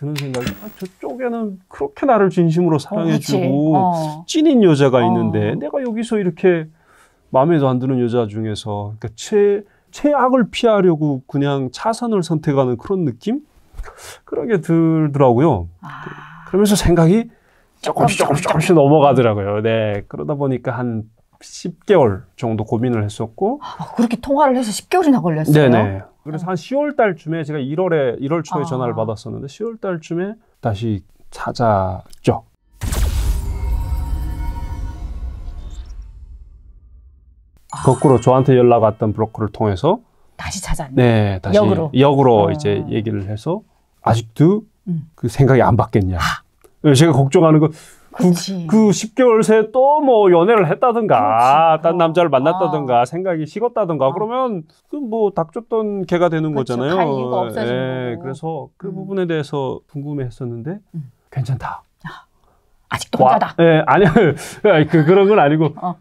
드는 생각이 아, 저쪽에는 그렇게 나를 진심으로 사랑해주고 어. 찐인 여자가 어. 있는데 어. 내가 여기서 이렇게 마음에도 안 드는 여자 중에서 그러니까 최 최악을 피하려고 그냥 차선을 선택하는 그런 느낌 그러게 들더라고요. 아. 그러면서 생각이 조금씩 조금씩 조금씩 넘어가더라고요. 네 그러다 보니까 한 10개월 정도 고민을 했었고 아, 그렇게 통화를 해서 10개월이나 걸렸어요. 네네. 그래서 어. 한 10월 달쯤에 제가 1월에 1월 초에 아. 전화를 받았었는데 10월 달쯤에 다시 찾았죠. 아. 거꾸로 저한테 연락 왔던 브로커를 통해서 다시 찾았네. 네, 다시 역으로 역으로 어. 이제 얘기를 해서 아직도 음. 그 생각이 안 바뀌었냐. 아. 네, 제가 걱정하는 건 그치. 그, 그 10개월 새에 또뭐 연애를 했다든가 그딴 남자를 만났다든가 아. 생각이 식었다든가 아. 그러면 그뭐 닥쳤던 개가 되는 그치. 그렇죠. 거잖아요. 갈 이유가 예. 없어지는 예, 거고. 그래서 그 음. 부분에 대해서 궁금해했었는데 음. 괜찮다. 아. 아직도 혼자다. 예, 아니 그 그런 건 아니고 어.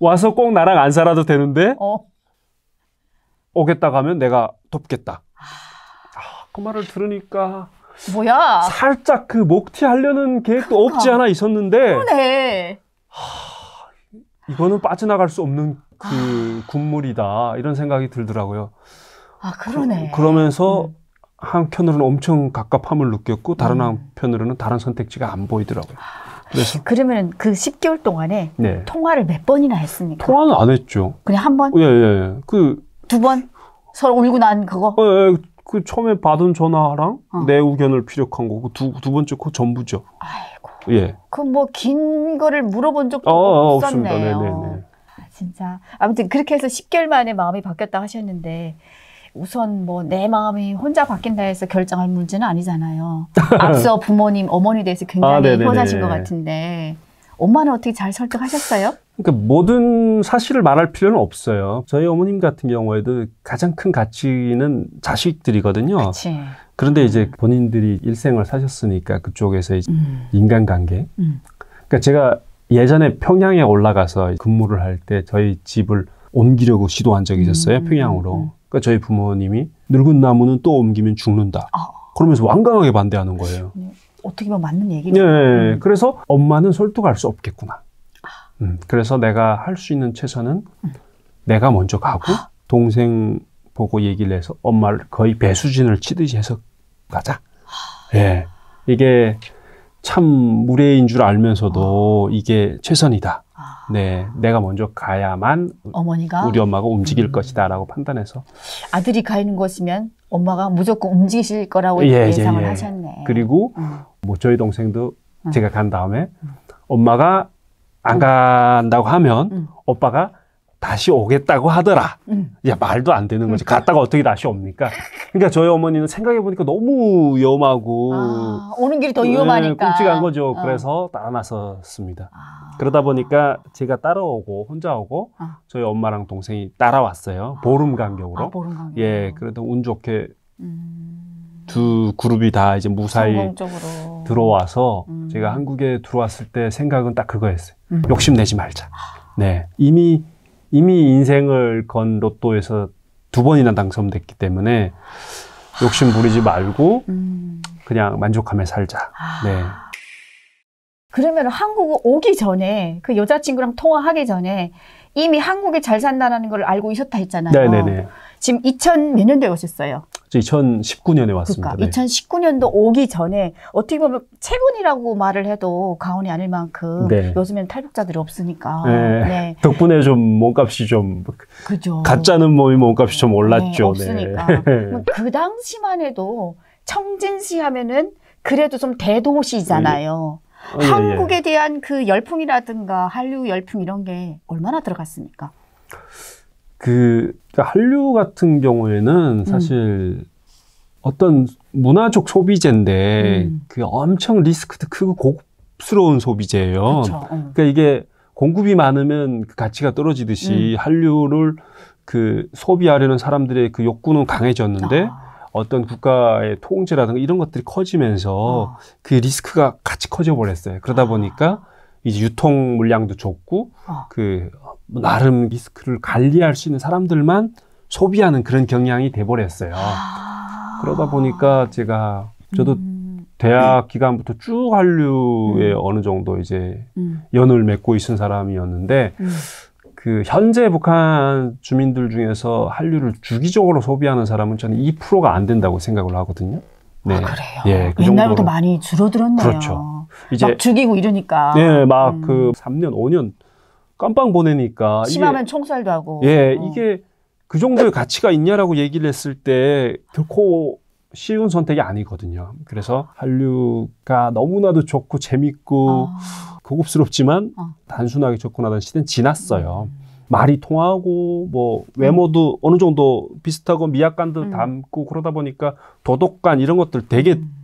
와서 꼭 나랑 안 살아도 되는데 어. 오겠다 가면 내가 돕겠다. 아, 아 그 말을 들으니까 뭐야? 살짝 그 목티 하려는 계획도 그러니까. 없지 않아 있었는데. 그러네. 하, 이거는 빠져나갈 수 없는 그 아. 군물이다 이런 생각이 들더라고요. 아 그러네. 그, 러면서 음. 한편으로는 엄청 갑갑함을 느꼈고 다른 음. 한편으로는 다른 선택지가 안 보이더라고요. 그래서 그러면 그 10개월 동안에 네. 통화를 몇 번이나 했습니까? 통화는 안 했죠. 그냥 한 번? 어, 예, 예. 예. 그두 번? 서로 울고 난 그거? 어, 예, 예. 그 처음에 받은 전화랑 어. 내 의견을 피력한 거고 두, 두 번째 코 전부죠. 아이고. 예. 그 뭐 긴 거를 물어본 적도 어, 어 없었네요. 네네네. 네, 네. 아, 진짜 아무튼 그렇게 해서 10개월 만에 마음이 바뀌었다 하셨는데 우선 뭐 내 마음이 혼자 바뀐다 해서 결정할 문제는 아니잖아요. 앞서 부모님, 어머니 대해서 굉장히 아, 네, 호사신 것 같은데 엄마는 어떻게 잘 설득하셨어요? 그러니까 모든 사실을 말할 필요는 없어요. 저희 어머님 같은 경우에도 가장 큰 가치는 자식들이거든요. 그치. 그런데 이제 음. 본인들이 일생을 사셨으니까 그쪽에서 음. 인간관계. 음. 그러니까 제가 예전에 평양에 올라가서 근무를 할 때 저희 집을 옮기려고 시도한 적이 있었어요. 음. 평양으로. 음. 그러니까 저희 부모님이 늙은 나무는 또 옮기면 죽는다. 어. 그러면서 완강하게 반대하는 거예요. 네. 어떻게 보면 맞는 얘기죠. 네. 예, 그래서 엄마는 설득할 수 없겠구나. 음, 그래서 내가 할 수 있는 최선은 내가 먼저 가고 동생 보고 얘기를 해서 엄마를 거의 배수진을 치듯이 해서 가자. 예. 이게 참 무례인 줄 알면서도 이게 최선이다. 네, 내가 먼저 가야만 어머니가 우리 엄마가 움직일 음. 것이다라고 판단해서 아들이 가 있는 것이면 엄마가 무조건 움직이실 거라고 예, 예 예상을 예, 예. 하셨네. 그리고 음. 뭐 저희 동생도 음. 제가 간 다음에 음. 엄마가 안 간다고 하면 음. 오빠가 다시 오겠다고 하더라. 음. 야, 말도 안 되는 거지. 그러니까. 갔다가 어떻게 다시 옵니까? 그러니까 저희 어머니는 생각해보니까 너무 위험하고. 아, 오는 길이 더 네, 위험하니까. 네, 끔찍한 거죠. 어. 그래서 따라나섰습니다. 아. 그러다 보니까 제가 따라오고, 혼자 오고, 아. 저희 엄마랑 동생이 따라왔어요. 아. 보름 간격으로. 아, 보름 간격 예, 그래도 운 좋게 음. 두 그룹이 다 이제 무사히. 성공적으로. 들어와서 음. 제가 한국에 들어왔을 때 생각은 딱 그거였어요. 음. 욕심내지 말자. 네. 이미, 이미 인생을 건 로또에서 두 번이나 당첨됐기 때문에 욕심 부리지 말고 음. 그냥 만족하며 살자. 아. 네. 그러면 한국 오기 전에 그 여자친구랑 통화하기 전에 이미 한국에 잘 산다라는 걸 알고 있었다 했잖아요. 네네네. 네, 네. 지금 2000 몇 년도에 오셨어요? 2019년에 그러니까 왔습니다. 그러니까 2019년도 오기 전에 어떻게 보면 체분이라고 말을 해도 가언이 아닐 만큼 네. 요즘에는 탈북자들이 없으니까 네. 네. 덕분에 좀 몸값이 좀 그죠. 가짜는 몸이 몸값이 좀 네, 올랐죠. 없으니까 그 당시만 해도 청진시 하면은 그래도 좀 대도시잖아요. 예, 예. 어, 예, 예. 한국에 대한 그 열풍이라든가 한류 열풍 이런 게 얼마나 들어갔습니까? 그 한류 같은 경우에는 사실 음. 어떤 문화적 소비재인데 음. 그 엄청 리스크도 크고 고급스러운 소비재예요. 그쵸, 그렇죠. 음. 어. 그러니까 이게 공급이 많으면 그 가치가 떨어지듯이 음. 한류를 그 소비하려는 사람들의 그 욕구는 강해졌는데 아. 어떤 국가의 통제라든가 이런 것들이 커지면서 아. 그 리스크가 같이 커져 버렸어요. 그러다 아. 보니까 이제 유통 물량도 적고 아. 그 나름 리스크를 관리할 수 있는 사람들만 소비하는 그런 경향이 돼 버렸어요. 아. 그러다 보니까 제가 저도 음. 대학 기간부터 쭉 한류에 음. 어느 정도 이제 음. 연을 맺고 있은 사람이었는데 음. 그 현재 북한 주민들 중에서 한류를 주기적으로 소비하는 사람은 저는 2%가 안 된다고 생각을 하거든요. 아, 네. 아, 그래요. 예, 그 옛날보다 많이 줄어들었네요. 그렇죠. 이제 막 죽이고 이러니까. 예, 막그 음. 3년, 그 5년 깜빵 보내니까 심하면 총살도 하고. 예, 어. 이게 그 정도의 가치가 있냐라고 얘기를 했을 때 결코 그 쉬운 선택이 아니거든요. 그래서 아. 한류가 너무나도 좋고 재밌고 아. 고급스럽지만 아. 단순하게 접근하던 시대는 지났어요. 음. 말이 통하고 뭐 외모도 음. 어느 정도 비슷하고 미약관도 음. 닮고 그러다 보니까 도덕관 이런 것들 되게 음.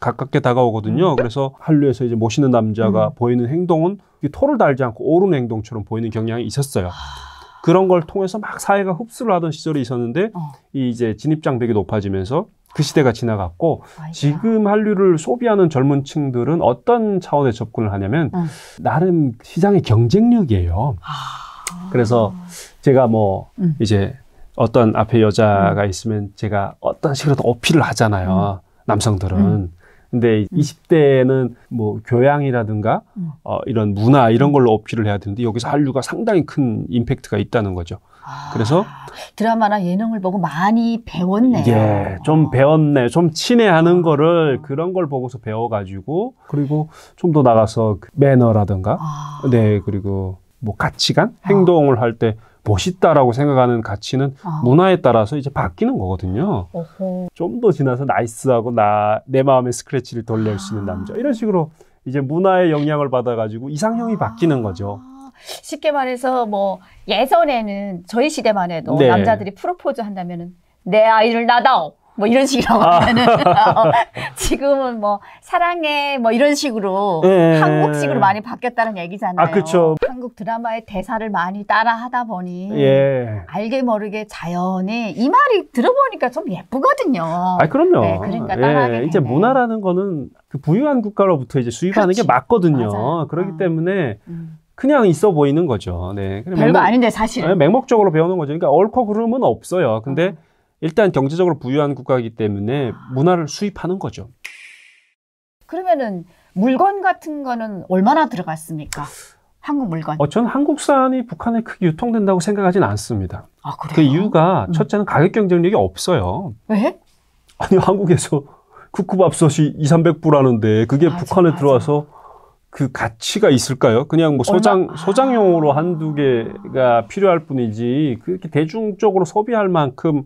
가깝게 다가오거든요. 음. 그래서 한류에서 이제 멋있는 남자가 음. 보이는 행동은 토를 달지 않고 옳은 행동처럼 보이는 경향이 있었어요. 아. 그런 걸 통해서 막 사회가 흡수를 하던 시절이 있었는데 어. 이제 진입장벽이 높아지면서 그 시대가 지나갔고 맞아. 지금 한류를 소비하는 젊은 층들은 어떤 차원의 접근을 하냐면 응. 나름 시장의 경쟁력이에요. 아. 그래서 제가 뭐 응. 이제 어떤 앞에 여자가 응. 있으면 제가 어떤 식으로든 어필을 하잖아요. 남성들은 근데 음. 20대에는 뭐 교양이라든가 음. 어, 이런 문화 이런 걸로 어필을 해야 되는데 여기서 한류가 상당히 큰 임팩트가 있다는 거죠. 아, 그래서 드라마나 예능을 보고 많이 배웠네. 예, 좀 어. 배웠네. 좀 친해하는 어. 거를 그런 걸 보고서 배워가지고 그리고 좀 더 나가서 그 매너라든가, 아. 네 그리고 뭐 가치관, 아. 행동을 할때 멋있다라고 생각하는 가치는 아. 문화에 따라서 이제 바뀌는 거거든요. 좀 더 지나서 나이스하고 나 내 마음의 스크래치를 덜낼수 있는 아. 남자 이런 식으로 이제 문화의 영향을 받아가지고 이상형이 아. 바뀌는 거죠. 쉽게 말해서 뭐 예전에는 저희 시대만 해도 네. 남자들이 프로포즈 한다면은 내 아이를 낳아다 뭐 이런 식이라고 아. 하면은 어, 어, 지금은 뭐 사랑해 뭐 이런 식으로 예. 한국식으로 많이 바뀌었다는 얘기잖아요. 아, 그렇죠. 한국 드라마의 대사를 많이 따라 하다 보니 예. 알게 모르게 자연에이 말이 들어보니까 좀 예쁘거든요. 아, 그럼요. 네, 그러니까 예. 따라하게 예. 되네. 이제 문화라는 거는 그 부유한 국가로부터 이제 수입하는 그렇지. 게 그렇죠. 맞거든요. 맞아 그렇기 어. 때문에 음. 그냥 있어 보이는 거죠. 네. 별거 맥목, 아닌데 사실. 네, 예, 맹목적으로 배우는 거죠. 그러니까 얼고 그름은 없어요. 근데 어. 일단 경제적으로 부유한 국가이기 때문에 문화를 수입하는 거죠. 그러면은 물건 같은 거는 얼마나 들어갔습니까? 한국 물건. 어, 저는 한국산이 북한에 크게 유통된다고 생각하진 않습니다. 아, 그래요? 그 이유가 음. 첫째는 가격 경쟁력이 없어요. 왜? 아니, 한국에서 쿠쿠밥솥이 2, 300불 하는데 그게 맞아, 북한에 맞아. 들어와서 그 가치가 있을까요? 그냥 뭐 소장 얼마? 소장용으로 한두 개가 필요할 뿐이지 그렇게 대중적으로 소비할 만큼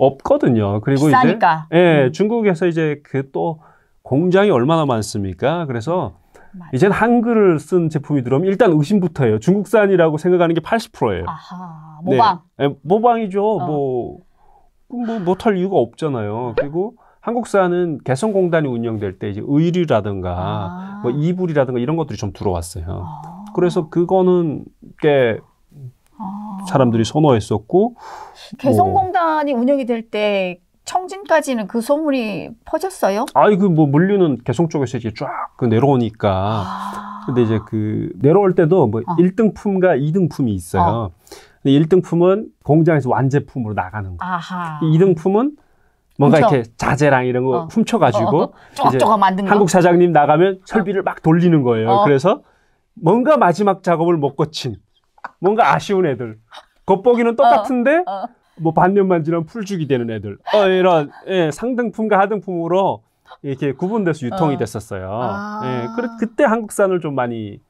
없거든요. 그리고 비싸니까. 이제 예, 음. 중국에서 이제 그 또 공장이 얼마나 많습니까? 그래서 맞아. 이젠 한글을 쓴 제품이 들어오면 일단 의심부터 해요. 중국산이라고 생각하는 게 80%예요. 아하, 모방. 네. 네, 모방이죠. 어. 뭐, 뭐 못할 뭐 이유가 없잖아요. 그리고 한국산은 개성공단이 운영될 때 이제 의류라든가 아. 뭐 이불이라든가 이런 것들이 좀 들어왔어요. 아. 그래서 그거는 꽤 어. 사람들이 선호했었고 개성공단이 뭐, 운영이 될 때 청진까지는 그 소문이 퍼졌어요? 아이 그 뭐 물류는 개성 쪽에서 이제 쫙 그 내려오니까 아. 근데 이제 그 내려올 때도 뭐 어. 1등품과 2등품이 있어요. 어. 근데 1등품은 공장에서 완제품으로 나가는 거. 아하. 2등품은 뭔가 훔쳐. 이렇게 자재랑 이런 거 어. 훔쳐가지고 어, 어, 어. 이제 한국 사장님 나가면 설비를 어. 막 돌리는 거예요. 그래서 뭔가 마지막 작업을 못 거친 뭔가 아쉬운 애들. 겉보기는 어, 똑같은데 어, 어. 뭐 반년만 지나면 풀죽이 되는 애들. 어, 이런 예, 상등품과 하등품으로 이렇게 구분돼서 유통이 어. 됐었어요. 아. 예, 그래, 그때 한국산을 좀 많이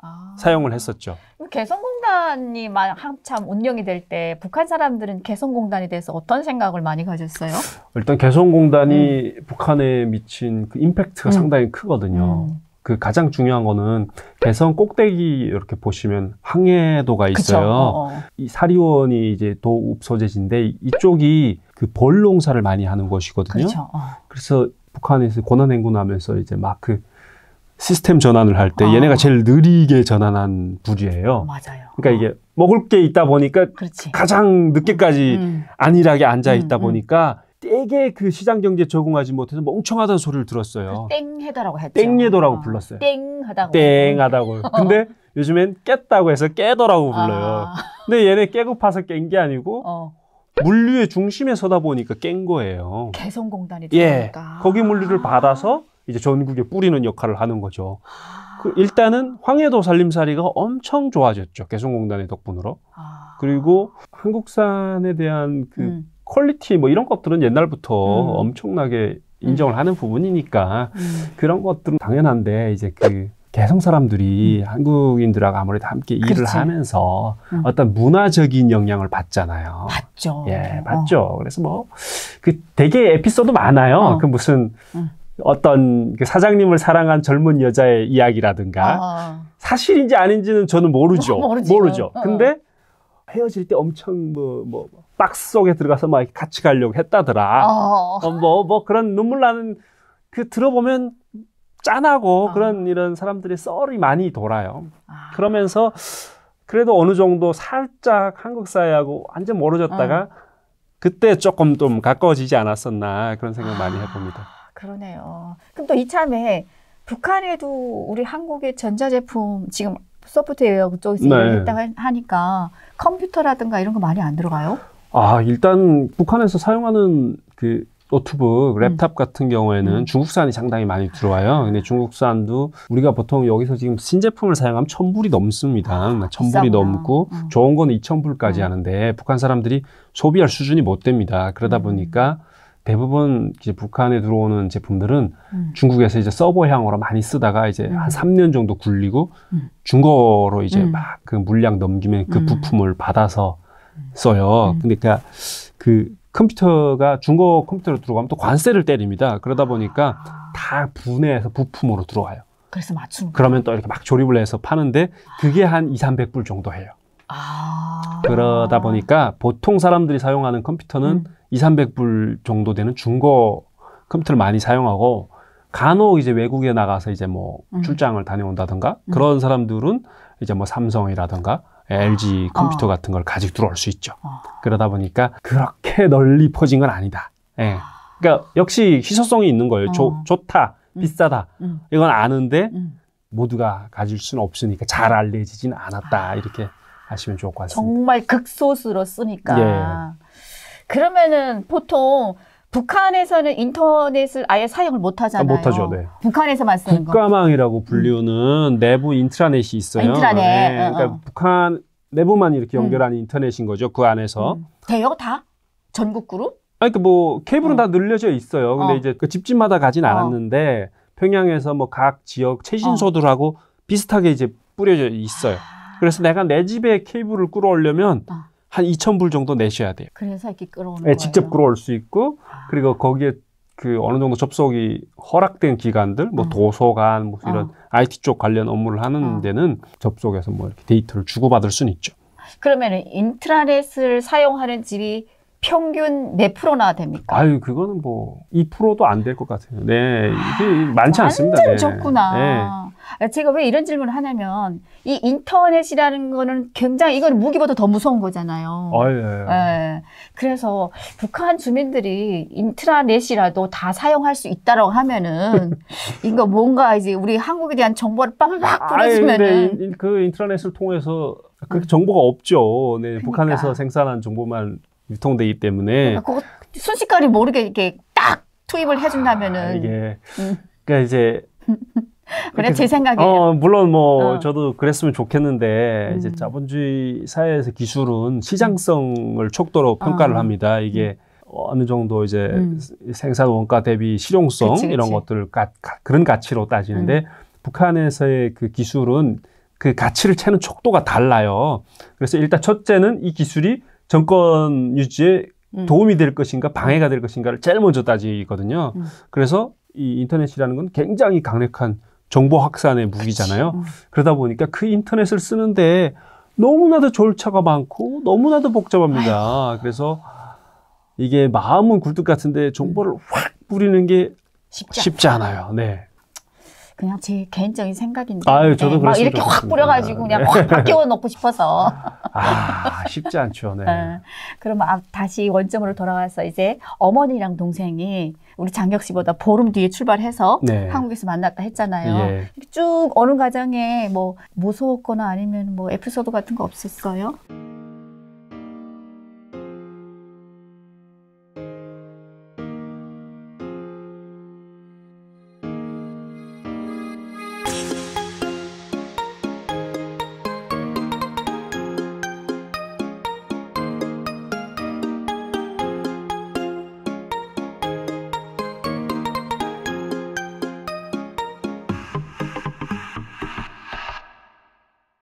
아. 사용을 했었죠. 개성공단이 한참 운영이 될 때 북한 사람들은 개성공단에 대해서 어떤 생각을 많이 가졌어요? 일단 개성공단이 음. 북한에 미친 그 임팩트가 음. 상당히 크거든요. 음. 그 가장 중요한 거는 개성 꼭대기 이렇게 보시면 항해도가 있어요. 어, 어. 이 사리원이 이제 도읍소재지인데 이쪽이 그 벌농사를 많이 하는 곳이거든요. 어. 그래서 북한에서 고난행군하면서 이제 막 그 시스템 전환을 할때 어. 얘네가 제일 느리게 전환한 부류예요. 맞아요. 그러니까 어. 이게 먹을 게 있다 보니까 그렇지. 가장 늦게까지 음. 안일하게 앉아 음, 있다 음, 음. 보니까 되게 그 시장 경제 적응하지 못해서 멍청하다는 소리를 들었어요. 그 땡해다라고 했죠. 땡해도라고 어. 불렀어요. 땡하다고. 땡하다고. 어. 근데 요즘엔 깼다고 해서 깨더라고 아. 불러요. 아. 근데 얘네 깨고 파서 깬 게 아니고 어. 물류의 중심에 서다 보니까 깬 거예요. 개성공단이 되니까. 예, 거기 물류를 받아서 이제 전국에 뿌리는 역할을 하는 거죠. 그 아. 일단은 황해도 살림살이가 엄청 좋아졌죠. 개성공단의 덕분으로. 아. 그리고 한국산에 대한 그 음. 퀄리티 뭐 이런 것들은 옛날부터 음. 엄청나게 인정을 음. 하는 부분이니까 음. 그런 것들은 당연한데 이제 그 개성 사람들이 음. 한국인들하고 아무래도 함께 그치. 일을 하면서 음. 어떤 문화적인 영향을 받잖아요. 받죠. 예, 어. 받죠. 어. 그래서 뭐그 되게 에피소드 많아요. 어. 그 무슨 음. 어떤 그 사장님을 사랑한 젊은 여자의 이야기라든가 어. 사실인지 아닌지는 저는 모르죠. 모르죠. 모르죠. 어. 근데 헤어질 때 엄청 뭐, 뭐, 박스 속에 들어가서 막 같이 가려고 했다더라. 어. 어, 뭐, 뭐 그런 눈물 나는 그 들어보면 짠하고 어. 그런 이런 사람들의 썰이 많이 돌아요. 아. 그러면서 그래도 어느 정도 살짝 한국 사회하고 완전 멀어졌다가 음. 그때 조금 좀 가까워지지 않았었나 그런 생각 아. 많이 해봅니다. 그러네요. 그럼 또 이참에 북한에도 우리 한국의 전자제품 지금 소프트웨어 그쪽에서 네. 일했다고 하니까 컴퓨터라든가 이런 거 많이 안 들어가요? 아 일단 북한에서 사용하는 그 노트북, 음. 랩탑 음. 같은 경우에는 음. 중국산이 상당히 많이 들어와요. 근데 중국산도 우리가 보통 여기서 지금 신제품을 사용하면 천불이 넘습니다. 아, 천불이 넘고 음. 좋은 건 이천불까지 음. 하는데 북한 사람들이 소비할 수준이 못 됩니다. 그러다 음. 보니까 대부분 이제 북한에 들어오는 제품들은 음. 중국에서 이제 서버 향으로 많이 쓰다가 이제 음. 한 3년 정도 굴리고 음. 중고로 이제 음. 막그 물량 넘기면 그 음. 부품을 받아서 써요. 그러니까 그 컴퓨터가 중고 컴퓨터로 들어가면 또 관세를 때립니다. 그러다 보니까 아. 다 분해해서 부품으로 들어와요. 그래서 맞추 그러면 또 이렇게 막 조립을 해서 파는데 그게 한 2, 300불 정도 해요. 아... 그러다 보니까 보통 사람들이 사용하는 컴퓨터는 음. 2, 300불 정도 되는 중고 컴퓨터를 많이 사용하고 간혹 이제 외국에 나가서 이제 뭐 음. 출장을 다녀온다든가 음. 그런 사람들은 이제 뭐 삼성이라든가 LG 아, 컴퓨터 아. 같은 걸 가지고 들어올 수 있죠. 아. 그러다 보니까 그렇게 널리 퍼진 건 아니다. 예. 아. 그러니까 역시 희소성이 있는 거예요. 조, 어. 좋다, 음. 비싸다. 음. 이건 아는데 음. 모두가 가질 수는 없으니까 잘 알려지진 않았다. 아. 이렇게 아시면 좋을 것 같습니다. 정말 극소수로 쓰니까. 예. 그러면은 보통 북한에서는 인터넷을 아예 사용을 못 하잖아요. 아, 못 하죠. 네. 북한에서만 쓰는 거. 국가망이라고 불리우는 음. 내부 인트라넷이 있어요. 인트라넷. 네. 어, 어. 그러니까 북한 내부만 이렇게 음. 연결하는 음. 인터넷인 거죠. 그 안에서. 음. 돼요 다? 전국구로? 아니 그뭐 그러니까 케이블은 어. 다 늘려져 있어요. 근데 어. 이제 그 집집마다 가진 않았는데 평양에서 뭐 각 지역 최신 소들하고 비슷하게 이제 뿌려져 있어요. 아. 그래서 내가 내 집에 케이블을 끌어올려면 아. 한 2,000불 정도 내셔야 돼요. 그래서 이렇게 끌어오는 네, 거예요. 직접 끌어올 수 있고 아. 그리고 거기에 그 어느 정도 접속이 허락된 기관들, 뭐 음. 도서관, 뭐 이런 아. IT 쪽 관련 업무를 하는 아. 데는 접속해서 뭐 이렇게 데이터를 주고받을 수는 있죠. 그러면은 인트라넷을 사용하는 집이 평균 몇 프로나 됩니까? 아유, 그거는 뭐 2%도 안 될 것 같아요. 네, 이게 아, 많지 않습니다. 완전 네. 적구나. 네. 아, 제가 왜 이런 질문을 하냐면 이 인터넷이라는 거는 굉장히 이건 무기보다 더 무서운 거잖아요. 아, 예, 예. 예. 그래서 북한 주민들이 인트라넷이라도 다 사용할 수 있다라고 하면은 이거 뭔가 이제 우리 한국에 대한 정보를 빡빡 뿌려주면은 그 인트라넷을 통해서 그 정보가 없죠. 네, 그러니까. 북한에서 생산한 정보만 유통되기 때문에 그러니까 그거 순식간에 모르게 이렇게 딱 투입을 해준다면은 아, 이게 음. 그러니까 이제 그래 제 생각이에요. 어, 물론 뭐 어. 저도 그랬으면 좋겠는데 음. 이제 자본주의 사회에서 기술은 시장성을 촉도로 평가를 어. 합니다. 이게 어느 정도 이제 음. 생산 원가 대비 실용성 그치, 그치. 이런 것들을 가, 가, 그런 가치로 따지는데 음. 북한에서의 그 기술은 그 가치를 채는 촉도가 달라요. 그래서 일단 첫째는 이 기술이 정권 유지에 음. 도움이 될 것인가 방해가 될 것인가를 제일 먼저 따지거든요. 음. 그래서 이 인터넷이라는 건 굉장히 강력한 정보 확산의 무기잖아요. 그치. 음. 그러다 보니까 그 인터넷을 쓰는데 너무나도 절차가 많고 너무나도 복잡합니다. 아유. 그래서 이게 마음은 굴뚝 같은데 정보를 확 뿌리는 게 쉽지, 쉽지 않아요. 네. 그냥 제 개인적인 생각인데. 아유, 저도 네, 막 이렇게 확 뿌려가지고 그냥 네. 확 끼워 넣고 싶어서. 아, 쉽지 않죠. 네. 네. 그러면 아, 다시 원점으로 돌아와서 이제 어머니랑 동생이 우리 장혁 씨보다 보름 뒤에 출발해서 네. 한국에서 만났다 했잖아요. 예. 쭉 어느 과정에 뭐 무서웠거나 아니면 뭐 에피소드 같은 거 없었어요?